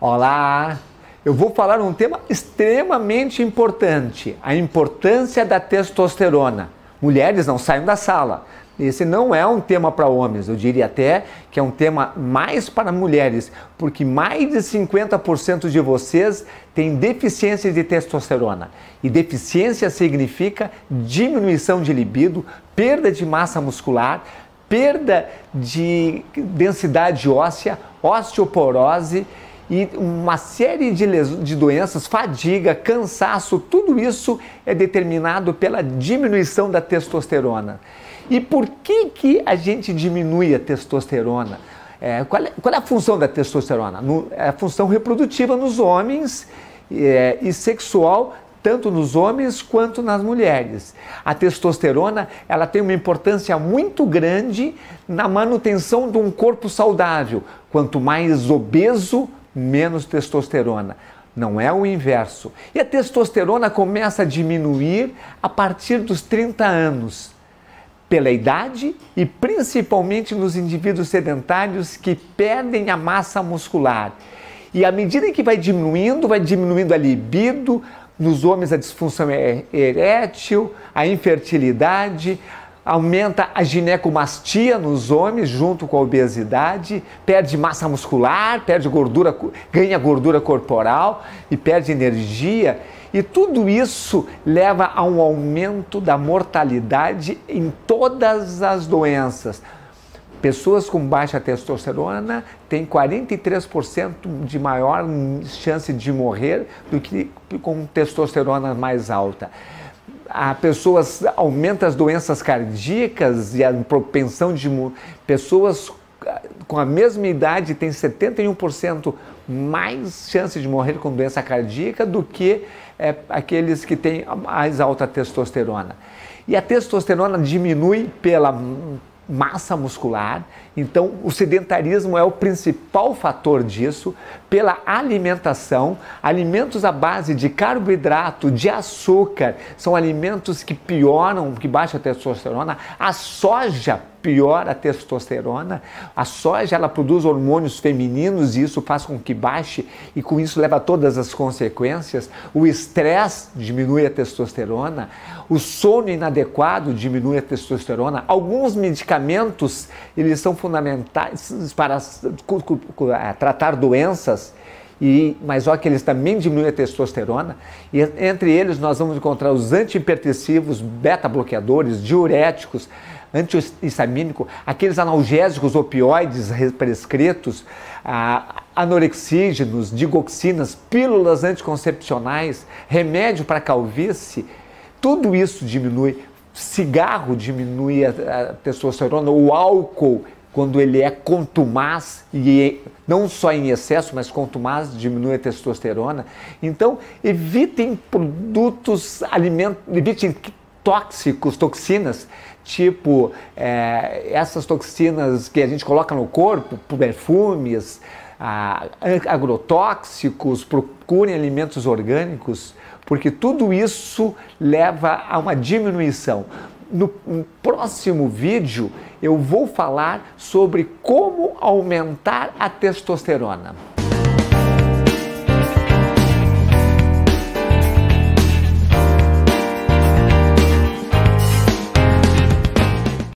Olá! Eu vou falar um tema extremamente importante: a importância da testosterona. Mulheres não saiam da sala. Esse não é um tema para homens, eu diria até que é um tema mais para mulheres, porque mais de 50% de vocês têm deficiência de testosterona. E deficiência significa diminuição de libido, perda de massa muscular, perda de densidade óssea, osteoporose e uma série de, de doenças, fadiga, cansaço, tudo isso é determinado pela diminuição da testosterona. E por que, que a gente diminui a testosterona? É, qual, é, qual, é, a função da testosterona? No, é a função reprodutiva nos homens é, e sexual tanto nos homens quanto nas mulheres. A testosterona ela tem uma importância muito grande na manutenção de um corpo saudável. Quanto mais obeso, menos testosterona. Não é o inverso. E a testosterona começa a diminuir a partir dos 30 anos, pela idade e principalmente nos indivíduos sedentários que perdem a massa muscular. E à medida que vai diminuindo, vai diminuindo a libido, nos homens a disfunção é, é erétil, a infertilidade, aumenta a ginecomastia nos homens junto com a obesidade, perde massa muscular, perde gordura, ganha gordura corporal e perde energia. E tudo isso leva a um aumento da mortalidade em todas as doenças. Pessoas com baixa testosterona têm 43% de maior chance de morrer do que com testosterona mais alta a pessoas aumenta as doenças cardíacas e a propensão de pessoas ah, com a mesma idade têm 71% mais chance de morrer com doença cardíaca do que é, aqueles que têm mais alta testosterona. E a testosterona diminui pela massa muscular. Então, o sedentarismo é o principal fator disso, pela alimentação. Alimentos à base de carboidrato, de açúcar, são alimentos que pioram, que baixam a testosterona. A soja piora a testosterona. A soja ela produz hormônios femininos e isso faz com que baixe e com isso leva a todas as consequências. O estresse diminui a testosterona, o sono inadequado diminui a testosterona. Alguns medicamentos eles são fundamentais para é, tratar doenças e, mas olha que eles também diminuem a testosterona. E entre eles nós vamos encontrar os antihipertensivos, beta-bloqueadores, diuréticos, antihistamínico, aqueles analgésicos opioides prescritos, ah, anorexígenos, digoxinas, pílulas anticoncepcionais, remédio para calvície, tudo isso diminui. Cigarro diminui a, a testosterona, o álcool, quando ele é contumaz, e é, não só em excesso, mas contumaz diminui a testosterona. Então, evitem produtos, alimentos, evitem tóxicos, toxinas, tipo é, essas toxinas que a gente coloca no corpo, perfumes, ah, agrotóxicos, procurem alimentos orgânicos, porque tudo isso leva a uma diminuição. No próximo vídeo eu vou falar sobre como aumentar a testosterona.